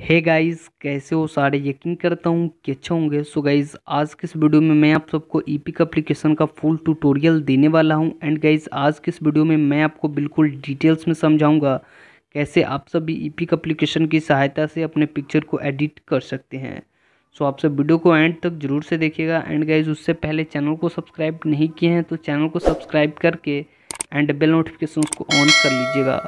हे hey guys कैसे हो सारे यकीन करता हूँ कि अच्छे होंगे सो गाइस आज के इस वीडियो में मैं आप सबको ईपिक एप्लीकेशन का फुल ट्यूटोरियल देने वाला हूँ एंड गाइस आज के इस वीडियो में मैं आपको बिल्कुल डिटेल्स में समझाऊंगा कैसे आप सभी ईपिक एप्लीकेशन की सहायता से अपने पिक्चर को एडिट कर सकते हैं सो so आप सब वीडियो को एंड तक जरूर से देखिएगा एंड गाइज उससे पहले चैनल को सब्सक्राइब नहीं किए हैं तो चैनल को सब्सक्राइब करके एंड बेल नोटिफिकेशन को ऑन कर लीजिएगा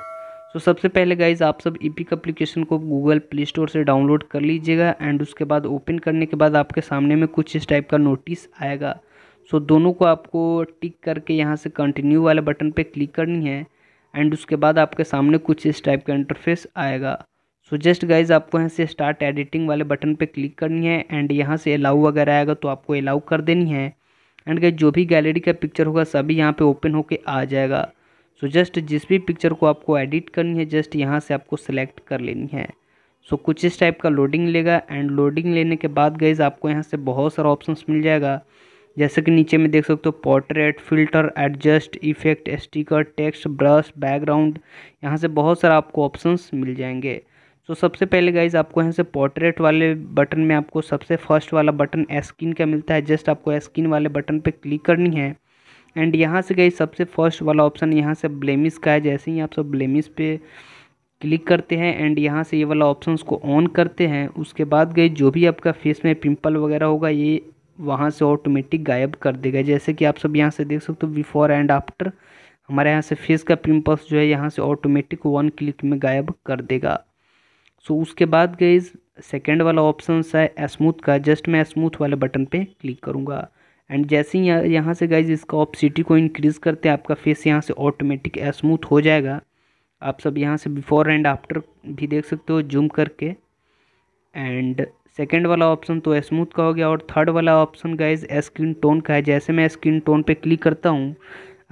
तो सबसे पहले गाइज आप सब ईपिक एप्लीकेशन को गूगल प्ले स्टोर से डाउनलोड कर लीजिएगा एंड उसके बाद ओपन करने के बाद आपके सामने में कुछ इस टाइप का नोटिस आएगा सो so, दोनों को आपको टिक करके यहाँ से कंटिन्यू वाले बटन पे क्लिक करनी है एंड उसके बाद आपके सामने कुछ इस टाइप का इंटरफेस आएगा सो जस्ट गाइज आपको यहाँ से स्टार्ट एडिटिंग वाले बटन पे क्लिक करनी है एंड यहाँ से अलाउ वगैरह आएगा तो आपको अलाउ कर देनी है एंड गाइज जो भी गैलरी का पिक्चर होगा सभी यहाँ पे ओपन होके आ जाएगा सो जस्ट जिस भी पिक्चर को आपको एडिट करनी है जस्ट यहाँ से आपको सेलेक्ट कर लेनी है सो so कुछ इस टाइप का लोडिंग लेगा एंड लोडिंग लेने के बाद गईज आपको यहाँ से बहुत सारा ऑप्शंस मिल जाएगा जैसे कि नीचे में देख सकते हो portrait filter adjust effect sticker text brush background यहाँ से बहुत सारा आपको ऑप्शंस मिल जाएंगे सो so, सबसे पहले गाइज आपको यहाँ से पोर्ट्रेट वाले बटन में आपको सबसे फर्स्ट वाला बटन स्किन का मिलता है जस्ट आपको स्किन वाले बटन पर क्लिक करनी है एंड यहाँ से गई सबसे फर्स्ट वाला ऑप्शन यहाँ से ब्लेमिस का है जैसे ही आप सब ब्लेमिस पे क्लिक करते हैं एंड यहाँ से ये वाला ऑप्शन को ऑन करते हैं उसके बाद गई जो भी आपका फेस में पिंपल वगैरह होगा ये वहाँ से ऑटोमेटिक गायब कर देगा जैसे कि आप सब यहाँ से देख सकते हो बिफोर एंड आफ्टर हमारे यहाँ से फेस का पिंपल्स जो है यहाँ से ऑटोमेटिक वन क्लिक में गायब कर देगा सो so, उसके बाद गई सेकेंड वाला ऑप्शन है स्मूथ का जस्ट मैं स्मूथ वाले बटन पे क्लिक करूँगा एंड जैसे ही यहाँ से गाइज इसका ऑप्सिटी को इंक्रीज़ करते हैं आपका फेस यहाँ से ऑटोमेटिक स्मूथ हो जाएगा आप सब यहाँ से बिफोर एंड आफ्टर भी देख सकते हो जूम करके एंड सेकेंड वाला ऑप्शन तो स्मूथ का हो गया और थर्ड वाला ऑप्शन गाइज स्क्रीन टोन का है जैसे मैं स्क्रीन टोन पर क्लिक करता हूँ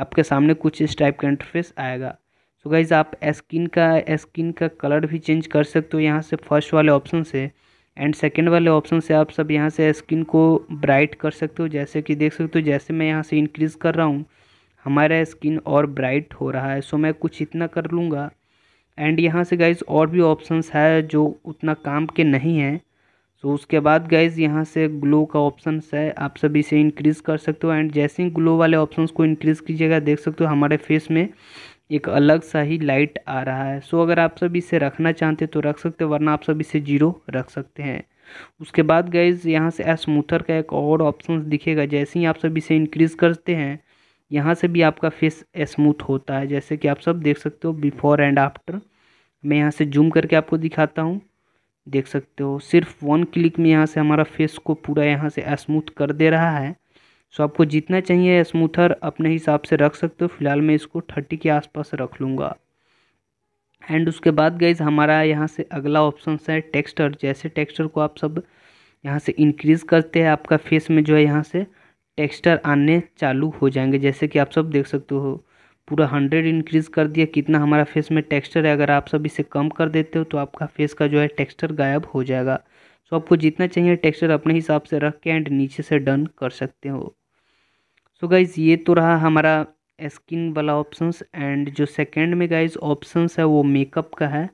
आपके सामने कुछ इस टाइप का इंटरफेस आएगा सो so गाइज आप स्किन का स्किन का कलर भी चेंज कर सकते हो यहाँ से फर्स्ट वाले ऑप्शन से एंड सेकेंड वाले ऑप्शन से आप सब यहाँ से स्किन को ब्राइट कर सकते हो जैसे कि देख सकते हो जैसे मैं यहाँ से इंक्रीज़ कर रहा हूँ हमारा स्किन और ब्राइट हो रहा है सो मैं कुछ इतना कर लूँगा एंड यहाँ से गाइज और भी ऑप्शंस है जो उतना काम के नहीं हैं सो उसके बाद गाइज यहाँ से ग्लो का ऑप्शन है आप सब इसे इंक्रीज़ कर सकते हो एंड जैसे ही ग्लो वाले ऑप्शंस को इंक्रीज़ कीजिएगा देख सकते हो हमारे फेस में एक अलग सा ही लाइट आ रहा है सो अगर आप सब इसे रखना चाहते तो रख सकते वरना आप सब इसे जीरो रख सकते हैं उसके बाद गाइज यहाँ से स्मूथर का एक और ऑप्शन दिखेगा जैसे ही आप सब इसे इंक्रीज़ करते हैं यहाँ से भी आपका फेस स्मूथ होता है जैसे कि आप सब देख सकते हो बिफोर एंड आफ्टर मैं यहाँ से जूम करके आपको दिखाता हूँ देख सकते हो सिर्फ वन क्लिक में यहाँ से हमारा फेस को पूरा यहाँ से स्मूथ कर दे रहा है सो आपको जितना चाहिए स्मूथर अपने हिसाब से रख सकते हो फिलहाल मैं इसको थर्टी के आसपास रख लूँगा एंड उसके बाद गाइज हमारा यहाँ से अगला ऑप्शन है टेक्स्चर जैसे टेक्स्चर को आप सब यहाँ से इंक्रीज़ करते हैं आपका फेस में जो है यहाँ से टेक्स्चर आने चालू हो जाएंगे जैसे कि आप सब देख सकते हो पूरा हंड्रेड इंक्रीज़ कर दिया कितना हमारा फेस में टेक्स्चर है अगर आप सब इसे कम कर देते हो तो आपका फेस का जो है टेक्स्चर गायब हो जाएगा सो आपको जितना चाहिए टेक्स्चर अपने हिसाब से रख के एंड नीचे से डन कर सकते हो सो गाइज़ ये तो रहा हमारा स्किन वाला ऑप्शंस एंड जो सेकंड में गाइज ऑप्शंस है वो मेकअप का है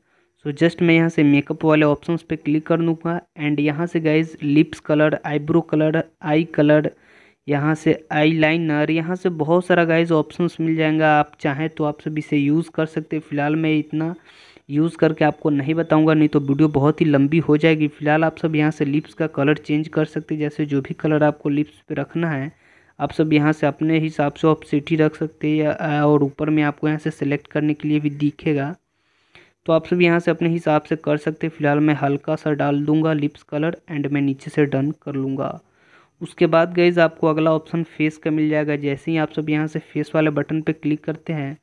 सो so जस्ट मैं यहाँ से मेकअप वाले ऑप्शंस पे क्लिक कर दूँगा एंड यहाँ से guys lips colour eyebrow colour eye colour यहाँ से आई लाइनर यहाँ से बहुत सारा गाइज ऑप्शंस मिल जाएगा आप चाहें तो आप सभी से यूज़ कर सकते फ़िलहाल मैं इतना यूज़ करके आपको नहीं बताऊंगा नहीं तो वीडियो बहुत ही लंबी हो जाएगी फ़िलहाल आप सब यहाँ से लिप्स का कलर चेंज कर सकते जैसे जो भी कलर आपको लिप्स पे रखना है आप सब यहाँ से अपने हिसाब से आप सिटी रख सकते हैं और ऊपर में आपको यहाँ से सेलेक्ट करने के लिए भी दिखेगा तो आप सब यहाँ से अपने हिसाब से कर सकते हैं फिलहाल मैं हल्का सा डाल दूंगा लिप्स कलर एंड मैं नीचे से डन कर लूँगा उसके बाद गईज आपको अगला ऑप्शन फेस का मिल जाएगा जैसे ही आप सब यहाँ से फेस वाले बटन पर क्लिक करते हैं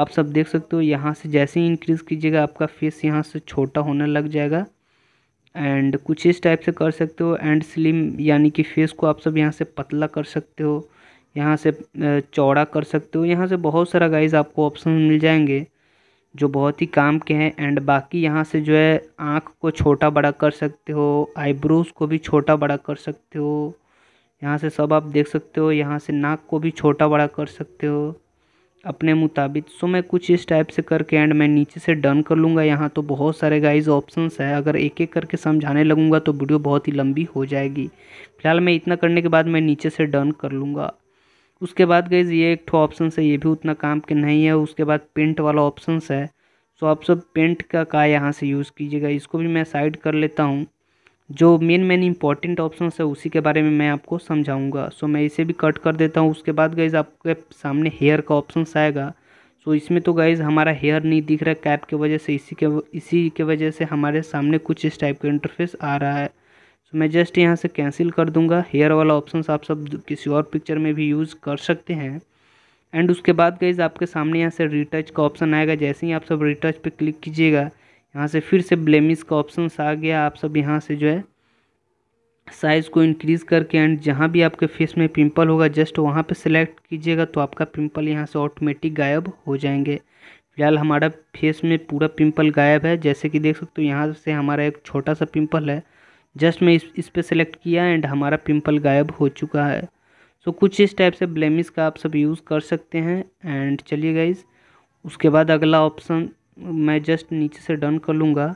आप सब देख सकते हो यहाँ से जैसे ही इंक्रीज़ कीजिएगा आपका फेस यहाँ से छोटा होने लग जाएगा एंड कुछ इस टाइप से कर सकते हो एंड स्लिम यानी कि फेस को आप सब यहाँ से पतला कर सकते हो यहाँ से चौड़ा कर सकते हो यहाँ से बहुत सारा गाइज आपको ऑप्शन मिल जाएंगे जो बहुत ही काम के हैं एंड बाकी यहाँ से जो है आँख को छोटा बड़ा कर सकते हो आईब्रोज को भी छोटा बड़ा कर सकते हो यहाँ से सब आप देख सकते हो यहाँ से नाक को भी छोटा बड़ा कर सकते हो अपने मुताबिक सो मैं कुछ इस टाइप से करके एंड मैं नीचे से डन कर लूँगा यहाँ तो बहुत सारे गाइज ऑप्शंस है अगर एक एक करके समझाने लगूँगा तो वीडियो बहुत ही लंबी हो जाएगी फिलहाल मैं इतना करने के बाद मैं नीचे से डन कर लूँगा उसके बाद गाइज ये एक ठो ऑप्शन है ये भी उतना काम के नहीं है उसके बाद पेंट वाला ऑप्शन है सो आप सब पेंट का का यहाँ से यूज़ कीजिएगा इसको भी मैं साइड कर लेता हूँ जो मेन मेन इंपॉर्टेंट ऑप्शन है उसी के बारे में मैं आपको समझाऊंगा सो मैं इसे भी कट कर देता हूँ उसके बाद गाइज आपके सामने हेयर का ऑप्शन आएगा सो इसमें तो गाइज हमारा हेयर नहीं दिख रहा कैप के वजह से इसी के इसी के वजह से हमारे सामने कुछ इस टाइप का इंटरफेस आ रहा है सो मैं जस्ट यहाँ से कैंसिल कर दूंगा हेयर वाला ऑप्शन आप सब किसी और पिक्चर में भी यूज़ कर सकते हैं एंड उसके बाद गाइज आपके सामने यहाँ से रिटच का ऑप्शन आएगा जैसे ही आप सब रिटच पर क्लिक कीजिएगा यहाँ से फिर से ब्लेमिस का ऑप्शन आ गया आप सब यहाँ से जो है साइज़ को इंक्रीज़ करके एंड जहाँ भी आपके फेस में पिंपल होगा जस्ट वहाँ पे सिलेक्ट कीजिएगा तो आपका पिंपल यहाँ से ऑटोमेटिक गायब हो जाएंगे फिलहाल हमारा फेस में पूरा पिंपल गायब है जैसे कि देख सकते हो यहाँ से हमारा एक छोटा सा पिंपल है जस्ट मैं इस इस पर सेलेक्ट किया एंड हमारा पिंपल गायब हो चुका है सो so, कुछ इस टाइप से ब्लेमिस का आप सब यूज़ कर सकते हैं एंड चलिए गाइज उसके बाद अगला ऑप्शन मैं जस्ट नीचे से डन कर लूँगा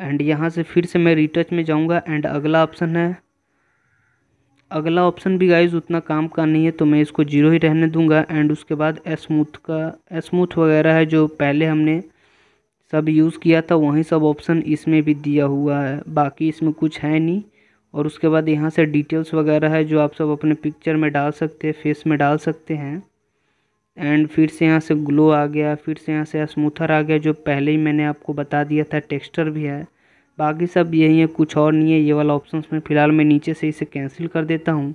एंड यहाँ से फिर से मैं रिटच में जाऊँगा एंड अगला ऑप्शन है अगला ऑप्शन भी गाइज उतना काम का नहीं है तो मैं इसको जीरो ही रहने दूंगा एंड उसके बाद स्मूथ का स्मूथ वगैरह है जो पहले हमने सब यूज़ किया था वहीं सब ऑप्शन इसमें भी दिया हुआ है बाकी इसमें कुछ है नहीं और उसके बाद यहाँ से डिटेल्स वगैरह है जो आप सब अपने पिक्चर में डाल सकते हैं फेस में डाल सकते हैं एंड फिर से यहाँ से ग्लो आ गया फिर से यहाँ से स्मूथर आ गया जो पहले ही मैंने आपको बता दिया था टेक्स्चर भी है बाकी सब यही है कुछ और नहीं है ये वाला ऑप्शन में फ़िलहाल मैं नीचे से इसे कैंसिल कर देता हूँ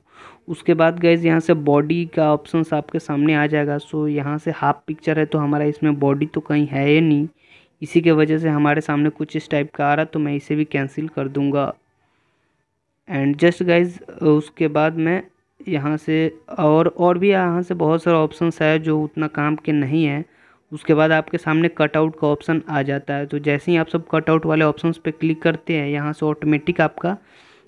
उसके बाद गैज़ यहाँ से बॉडी का ऑप्शन आपके सामने आ जाएगा सो यहाँ से हाफ पिक्चर है तो हमारा इसमें बॉडी तो कहीं है ही नहीं इसी के वजह से हमारे सामने कुछ इस टाइप का आ रहा तो मैं इसे भी कैंसिल कर दूँगा एंड जस्ट गाइज उसके बाद मैं यहाँ से और और भी यहाँ से बहुत सारे ऑप्शंस है जो उतना काम के नहीं है उसके बाद आपके सामने कटआउट का ऑप्शन आ जाता है तो जैसे ही आप सब कटआउट वाले ऑप्शंस पे क्लिक करते हैं यहाँ से ऑटोमेटिक आपका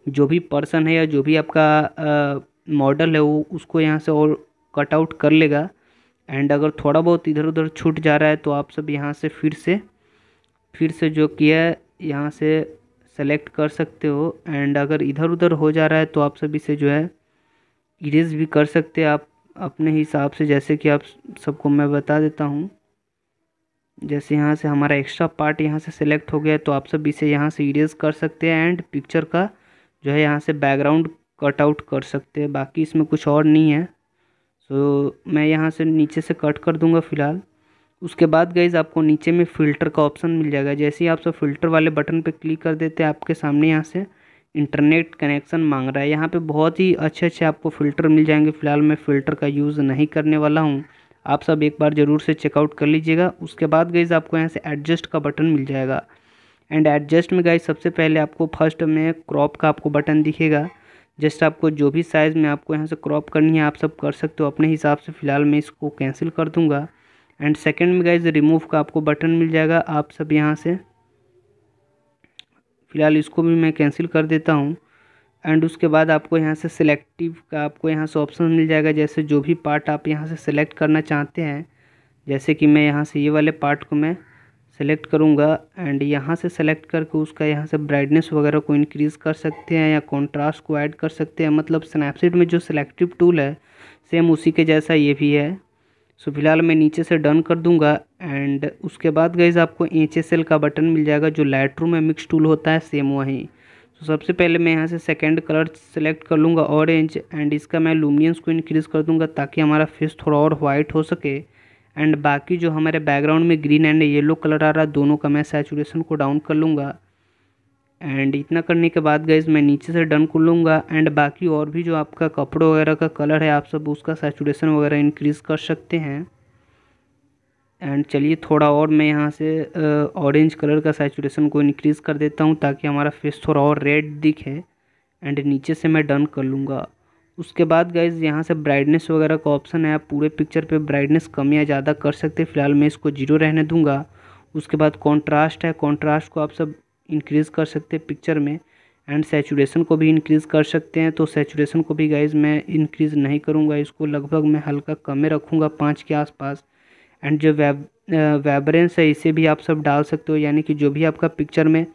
जो भी पर्सन है या जो भी आपका मॉडल है वो उसको यहाँ से और कटआउट कर लेगा एंड अगर थोड़ा बहुत इधर उधर छूट जा रहा है तो आप सब यहाँ से फिर से फिर से जो किया है यहाँ से सेलेक्ट कर सकते हो एंड अगर इधर उधर हो जा रहा है तो आप सब इसे जो है इरेज़ भी कर सकते आप अपने हिसाब से जैसे कि आप सबको मैं बता देता हूँ जैसे यहाँ से हमारा एक्स्ट्रा पार्ट यहाँ से सिलेक्ट हो गया तो आप सब इसे यहाँ से इरेज कर सकते हैं एंड पिक्चर का जो है यहाँ से बैकग्राउंड कट आउट कर सकते हैं बाकी इसमें कुछ और नहीं है सो so, मैं यहाँ से नीचे से कट कर दूँगा फ़िलहाल उसके बाद गई आपको नीचे में फ़िल्टर का ऑप्शन मिल जाएगा जैसे ही आप सब फ़िल्टर वाले बटन पर क्लिक कर देते हैं आपके सामने यहाँ से इंटरनेट कनेक्शन मांग रहा है यहाँ पे बहुत ही अच्छे अच्छे आपको फ़िल्टर मिल जाएंगे फ़िलहाल मैं फ़िल्टर का यूज़ नहीं करने वाला हूँ आप सब एक बार ज़रूर से चेकआउट कर लीजिएगा उसके बाद गई आपको यहाँ से एडजस्ट का बटन मिल जाएगा एंड एडजस्ट में गई सबसे पहले आपको फर्स्ट में क्रॉप का आपको बटन दिखेगा जस्ट आपको जो भी साइज़ में आपको यहाँ से क्रॉप करनी है आप सब कर सकते हो अपने हिसाब से फ़िलहाल मैं इसको कैंसिल कर दूँगा एंड सेकेंड में गाइज रिमूव का आपको बटन मिल जाएगा आप सब यहाँ से फ़िलहाल इसको भी मैं कैंसिल कर देता हूँ एंड उसके बाद आपको यहाँ से सिलेक्टिव का आपको यहाँ से ऑप्शन मिल जाएगा जैसे जो भी पार्ट आप यहाँ से सेलेक्ट करना चाहते हैं जैसे कि मैं यहाँ से ये वाले पार्ट को मैं सेलेक्ट करूँगा एंड यहाँ से सेलेक्ट करके उसका यहाँ से ब्राइटनेस वगैरह को इनक्रीज़ कर सकते हैं या कॉन्ट्रास्ट को ऐड कर सकते हैं मतलब स्नैपसीड में जो सेलेक्टिव टूल है सेम उसी के जैसा ये भी है सो फिलहाल मैं नीचे से डन कर दूंगा एंड उसके बाद गईज आपको एच एस एल का बटन मिल जाएगा जो लाइट रूम में मिक्स टूल होता है सेम वहीं so, सबसे पहले मैं यहाँ से सेकंड कलर सेलेक्ट कर लूँगा ऑरेंज एंड इसका मैं लूमिनियंस को इंक्रीज़ कर दूँगा ताकि हमारा फेस थोड़ा और वाइट हो सके एंड बाकी जो हमारे बैकग्राउंड में ग्रीन एंड येलो कलर आ रहा है दोनों का मैं सैचुरेशन को डाउन कर लूँगा एंड इतना करने के बाद गैस मैं नीचे से डन कर लूँगा एंड बाकी और भी जो आपका कपड़ों वगैरह का कलर है आप सब उसका सैचुरेशन वगैरह इंक्रीज़ कर सकते हैं एंड चलिए थोड़ा और मैं यहाँ से ऑरेंज कलर का सेचुरेशन को इंक्रीज़ कर देता हूँ ताकि हमारा फेस थोड़ा और रेड दिखे एंड नीचे से मैं डन कर लूँगा उसके बाद गाइज यहाँ से ब्राइटनेस वगैरह का ऑप्शन है आप पूरे पिक्चर पर ब्राइटनेस कम या ज़्यादा कर सकते फिलहाल मैं इसको जीरो रहने दूँगा उसके बाद कॉन्ट्रास्ट है कॉन्ट्रास्ट को आप सब इंक्रीज़ कर सकते हैं पिक्चर में एंड सेचुरेशन को भी इंक्रीज़ कर सकते हैं तो सेचुरेशन को भी गाइज मैं इंक्रीज़ नहीं करूँगा इसको लगभग मैं हल्का कम में रखूँगा पाँच के आसपास एंड जो वेब वेबरेंस है इसे भी आप सब डाल सकते हो यानी कि जो भी आपका पिक्चर में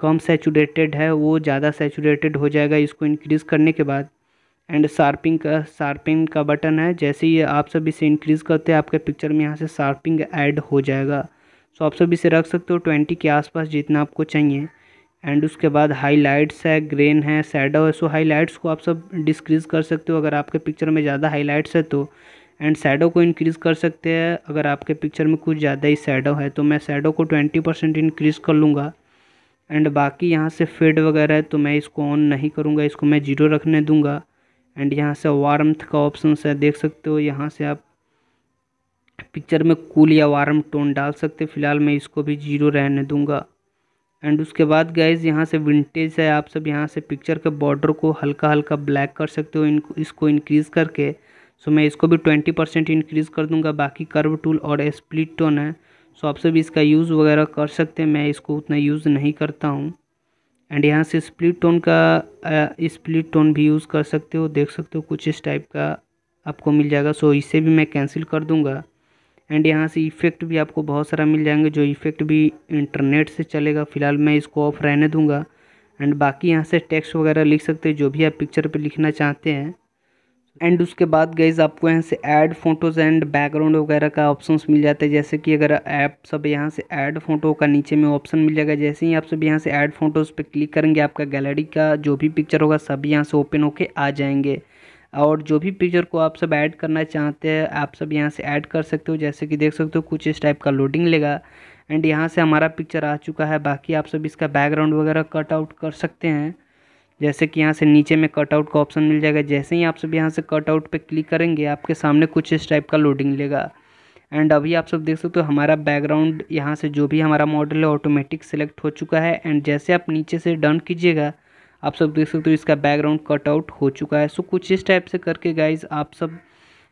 कम सेचूरेटेड है वो ज़्यादा सेचूरेटेड हो जाएगा इसको इंक्रीज़ करने के बाद एंड शार्पिंग का शार्पिंग का बटन है जैसे ही आप सब इसे इंक्रीज़ करते हैं आपके पिक्चर में यहाँ से शार्पिंग ऐड हो जाएगा सो तो आप सब इसे रख सकते हो ट्वेंटी के आसपास जितना आपको चाहिए एंड उसके बाद हाईलाइट्स है ग्रेन है सैडो है सो हाईलाइट्स को आप सब डिस्क्रीज़ कर सकते हो अगर आपके पिक्चर में ज़्यादा हाईलाइट्स है तो एंड सैडो को इंक्रीज़ कर सकते हैं अगर आपके पिक्चर में कुछ ज़्यादा ही सैडो है तो मैं सैडो को ट्वेंटी परसेंट इंक्रीज़ कर लूँगा एंड बाकी यहाँ से फेड वगैरह है तो मैं इसको ऑन नहीं करूँगा इसको मैं जीरो रखने दूँगा एंड यहाँ से वार्मथ का ऑप्शन है देख सकते हो यहाँ से आप पिक्चर में कूल या वार्म टोन डाल सकते फ़िलहाल मैं इसको भी जीरो रहने दूंगा एंड उसके बाद गैज़ यहाँ से विंटेज है आप सब यहाँ से पिक्चर के बॉर्डर को हल्का हल्का ब्लैक कर सकते हो इनको इसको इंक्रीज़ करके सो मैं इसको भी ट्वेंटी परसेंट इंक्रीज़ कर दूंगा बाकी कर्व टूल और स्प्लिट टोन है सो आप सब इसका यूज़ वगैरह कर सकते हैं मैं इसको उतना यूज़ नहीं करता हूँ एंड यहाँ से स्प्लिट टोन का स्प्लिट टोन भी यूज़ कर सकते हो देख सकते हो कुछ इस टाइप का आपको मिल जाएगा सो इसे भी मैं कैंसिल कर दूँगा एंड यहाँ से इफ़ेक्ट भी आपको बहुत सारा मिल जाएंगे जो इफ़ेक्ट भी इंटरनेट से चलेगा फ़िलहाल मैं इसको ऑफ रहने दूँगा एंड बाकी यहाँ से टेक्स्ट वगैरह लिख सकते हैं जो भी आप पिक्चर पर लिखना चाहते हैं एंड उसके बाद गईज आपको यहाँ से ऐड फोटोज़ एंड बैकग्राउंड वगैरह का ऑप्शन मिल जाते हैं जैसे कि अगर ऐप सब यहाँ से ऐड फोटो का नीचे में ऑप्शन मिल जाएगा जैसे ही आप सब यहाँ से ऐड फोटोज़ पे क्लिक करेंगे आपका गैलरी का जो भी पिक्चर होगा सब यहाँ से ओपन होके आ जाएंगे और जो भी पिक्चर को आप सब ऐड करना चाहते हैं आप सब यहाँ से ऐड कर सकते हो जैसे कि देख सकते हो कुछ इस टाइप का लोडिंग लेगा एंड यहाँ से हमारा पिक्चर आ चुका है बाकी आप सब इसका बैकग्राउंड वगैरह कट आउट कर सकते हैं जैसे कि यहाँ से नीचे में कट आउट का ऑप्शन मिल जाएगा जैसे ही आप सब यहाँ से कट आउट पर क्लिक करेंगे आपके सामने कुछ इस टाइप का लोडिंग लेगा एंड अभी आप सब देख सकते हो तो हमारा बैकग्राउंड यहाँ से जो भी हमारा मॉडल है ऑटोमेटिक सेलेक्ट हो चुका है एंड जैसे आप नीचे से डन कीजिएगा आप सब देख सकते हो इसका बैकग्राउंड कटआउट हो चुका है सो कुछ इस टाइप से करके गाइज आप सब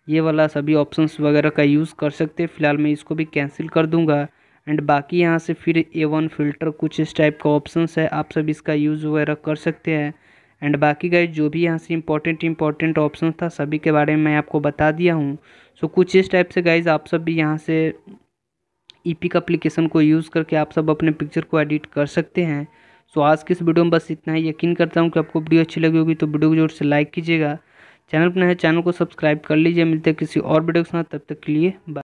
ये वाला सभी ऑप्शंस वगैरह का यूज़ कर सकते हैं फिलहाल मैं इसको भी कैंसिल कर दूंगा एंड बाकी यहाँ से फिर ए वन फिल्टर कुछ इस टाइप का ऑप्शंस है आप सब इसका यूज़ वगैरह कर सकते हैं एंड बाकी गाइज जो भी यहाँ से इंपॉर्टेंट इंपॉर्टेंट ऑप्शन था सभी के बारे में मैं आपको बता दिया हूँ सो so, कुछ इस टाइप से गाइज आप सब भी यहाँ से ई पिक अप्लीकेशन को यूज़ करके आप सब अपने पिक्चर को एडिट कर सकते हैं सो आज के इस वीडियो में बस इतना ही यकीन करता हूँ कि आपको वीडियो अच्छी लगी होगी तो वीडियो को जोर से लाइक कीजिएगा चैनल पर नए चैनल को सब्सक्राइब कर लीजिए मिलते हैं किसी और वीडियो के साथ तब तक के लिए बाय